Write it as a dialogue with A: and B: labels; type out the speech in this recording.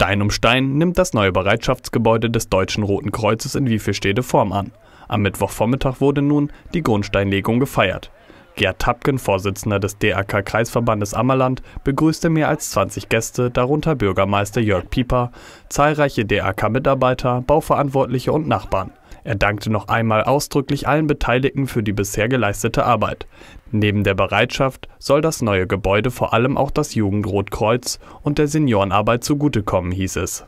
A: Stein um Stein nimmt das neue Bereitschaftsgebäude des Deutschen Roten Kreuzes in Wifelstede Form an. Am Mittwochvormittag wurde nun die Grundsteinlegung gefeiert Gerd Tapken, Vorsitzender des DAK-Kreisverbandes Ammerland, begrüßte mehr als 20 Gäste, darunter Bürgermeister Jörg Pieper, zahlreiche DAK-Mitarbeiter, Bauverantwortliche und Nachbarn. Er dankte noch einmal ausdrücklich allen Beteiligten für die bisher geleistete Arbeit. Neben der Bereitschaft soll das neue Gebäude vor allem auch das Jugendrotkreuz und der Seniorenarbeit zugutekommen, hieß es.